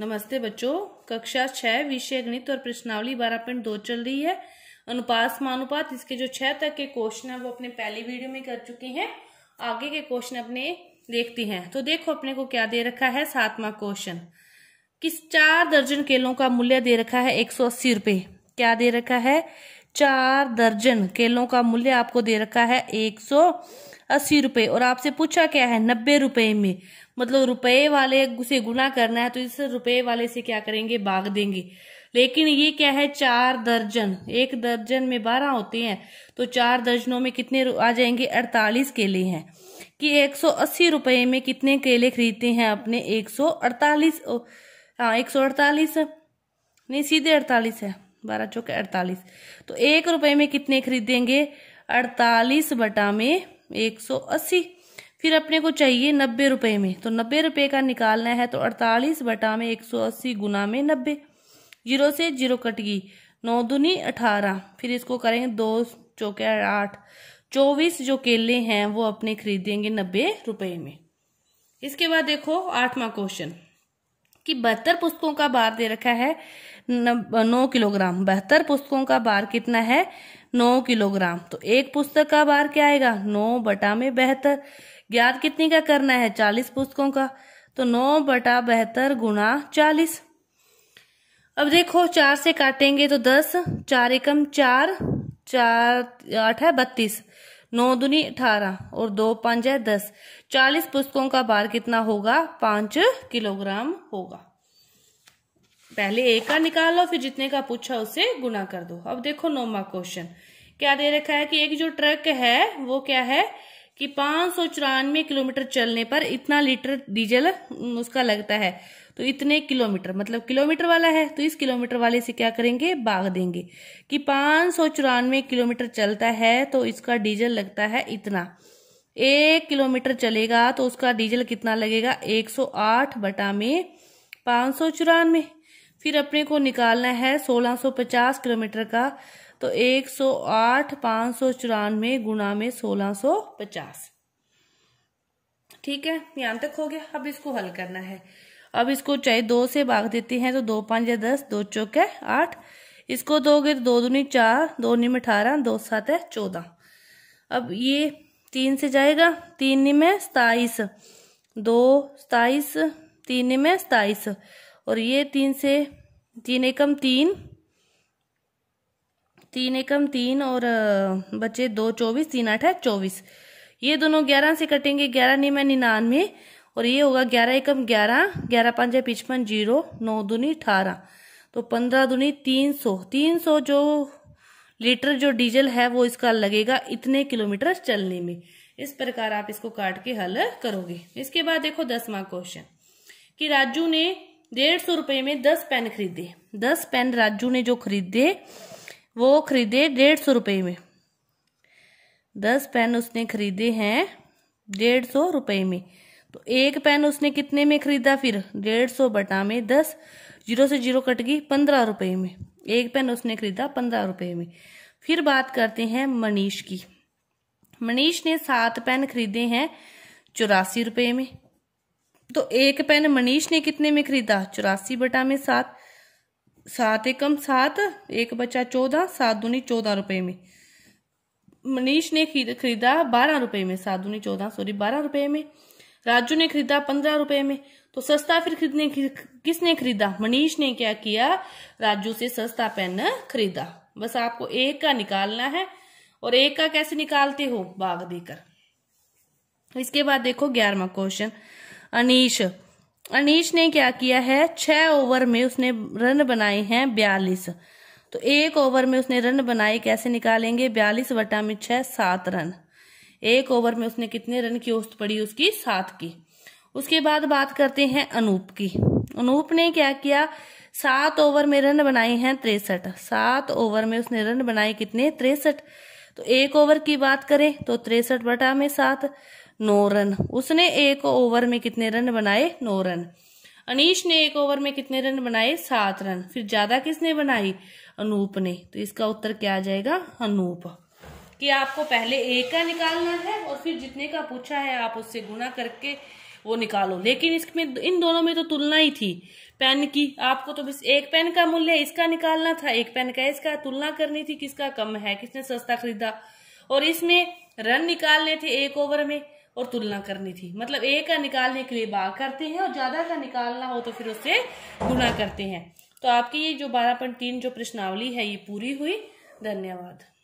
नमस्ते बच्चों कक्षा छह विषय गणित और प्रश्नावली बारह पॉइंट दो चल रही है अनुपात समानुपात इसके जो छह तक के क्वेश्चन है वो अपने पहले वीडियो में कर चुके हैं आगे के क्वेश्चन अपने देखते हैं तो देखो अपने को क्या दे रखा है सातवां क्वेश्चन किस चार दर्जन केलों का मूल्य दे रखा है एक सौ अस्सी क्या दे रखा है चार दर्जन केलों का मूल्य आपको दे रखा है एक सौ अस्सी रुपये और आपसे पूछा क्या है नब्बे रुपये में मतलब रुपए वाले से गुना करना है तो इस रुपए वाले से क्या करेंगे भाग देंगे लेकिन ये क्या है चार दर्जन एक दर्जन में बारह होते हैं तो चार दर्जनों में कितने आ जाएंगे अड़तालीस केले हैं कि एक सौ अस्सी रुपये में कितने केले खरीदते हैं अपने एक सौ अड़तालीस हाँ एक सौ अड़तालीस नहीं सीधे अड़तालीस है बारह चौके अड़तालीस तो एक रुपये में कितने खरीदेंगे अड़तालीस बटा में एक सौ अस्सी फिर अपने को चाहिए नब्बे रुपये में तो नब्बे रुपये का निकालना है तो अड़तालीस बटा में एक सौ अस्सी गुना में नब्बे जीरो से जीरो कट गई नौ दुनी अठारह फिर इसको करेंगे दो चौके आठ चौबीस जो केले हैं वो अपने खरीदेंगे नब्बे रुपये में इसके बाद देखो आठवां क्वेश्चन कि बहत्तर पुस्तकों का बार दे रखा है नौ किलोग्राम बहत्तर पुस्तकों का बार कितना है नौ किलोग्राम तो एक पुस्तक का बार क्या आएगा नौ बटा में बेहतर ज्ञात कितनी का करना है चालीस पुस्तकों का तो नौ बटा बेहतर गुणा चालीस अब देखो चार से काटेंगे तो दस चार एकम चार चार आठ है बत्तीस नौ दुनी अठारह और दो पांच है दस चालीस पुस्तकों का बार कितना होगा पांच किलोग्राम होगा पहले ए का निकाल लो फिर जितने का पूछा उसे गुना कर दो अब देखो नौवा क्वेश्चन क्या दे रखा है कि एक जो ट्रक है वो क्या है कि पांच सौ चौरानवे किलोमीटर चलने पर इतना लीटर डीजल उसका लगता है तो इतने किलोमीटर मतलब किलोमीटर वाला है तो इस किलोमीटर वाले से क्या करेंगे भाग देंगे कि पांच सौ चौरानवे किलोमीटर चलता है तो इसका डीजल लगता है इतना एक किलोमीटर चलेगा तो उसका डीजल कितना लगेगा एक सौ आठ बटा में पांच सौ चौरानवे फिर अपने को निकालना है 1650 किलोमीटर का तो 108 सौ आठ पाँच सौ चौरानवे गुना में 1650 ठीक है यहाँ तक हो गया अब इसको हल करना है अब इसको चाहे दो से भाग देते हैं तो दो पाँच या दस दो चौक है आठ इसको दोगे तो दो दूनी चार दो निम अठारह दो सात है चौदह अब ये तीन से जाएगा तीन निम है दो सताइस तीन निम है और ये तीन से तीन एकम तीन तीन एकम तीन और बचे दो चौबीस तीन आठ है चौबीस ये दोनों ग्यारह से कटेंगे ग्यारह निम निन्यानवे और ये होगा ग्यारह एकम ग्यारह ग्यारह पाँच पिचपन जीरो नौ दूनी अठारह तो पंद्रह दूनी तीन सौ तीन सौ जो लीटर जो डीजल है वो इसका लगेगा इतने किलोमीटर चलने में इस प्रकार आप इसको काट के हल करोगे इसके बाद देखो दसवा क्वेश्चन कि राजू ने डेढ़ सौ रुपये में दस पेन खरीदे दस पेन राजू ने जो खरीदे वो खरीदे डेढ़ सौ रुपये में दस पेन उसने खरीदे हैं डेढ़ सौ रुपये में तो एक पेन उसने कितने में खरीदा फिर डेढ़ सौ बटा में दस जीरो से जीरो कट गई पंद्रह रुपये में एक पेन उसने खरीदा पंद्रह रुपये में फिर बात करते हैं मनीष की मनीष ने सात पेन खरीदे हैं चौरासी रुपये में तो एक पेन मनीष ने कितने में खरीदा चौरासी बटा में सात सात एकम सात एक बचा चौदह सात दूनी चौदह रुपये में मनीष ने खरीदा बारह रुपये में सात दूनी चौदह सॉरी बारह रुपये में राजू ने खरीदा पंद्रह रुपए में तो सस्ता फिर खरीदने किसने खरीदा मनीष ने क्या किया राजू से सस्ता पेन खरीदा बस आपको एक का निकालना है और एक का कैसे निकालते हो भाग देकर इसके बाद देखो ग्यारहवा क्वेश्चन अनीश अनीश ने क्या किया है छह ओवर में उसने रन बनाए हैं बयालीस तो एक ओवर में उसने रन बनाए कैसे निकालेंगे बयालीस वटा में छह सात रन एक ओवर में उसने कितने रन की औस्त पड़ी उसकी सात की उसके बाद बात करते हैं अनूप की अनूप ने क्या किया सात ओवर में रन बनाए हैं तिरसठ सात ओवर में उसने रन बनाए कितने तिरसठ तो एक ओवर की बात करें तो तिरसठ बटा में सात नौ रन उसने एक ओवर में कितने रन बनाए नौ रन अनिश ने एक ओवर में कितने रन बनाए सात रन फिर ज्यादा किसने बनाई अनूप ने तो इसका उत्तर क्या आ जाएगा अनूप कि आपको पहले एक का निकालना है और फिर जितने का पूछा है आप उससे गुना करके वो निकालो लेकिन इसमें इन दोनों में तो तुलना ही थी पेन की आपको तो बस एक पेन का मूल्य इसका निकालना था एक पेन का इसका तुलना करनी थी किसका कम है किसने सस्ता खरीदा और इसमें रन निकालने थे एक ओवर में और तुलना करनी थी मतलब ए का निकालने के लिए बा करते हैं और ज़्यादा का निकालना हो तो फिर उससे गुना करते हैं तो आपकी ये जो बारह पॉइंट तीन जो प्रश्नावली है ये पूरी हुई धन्यवाद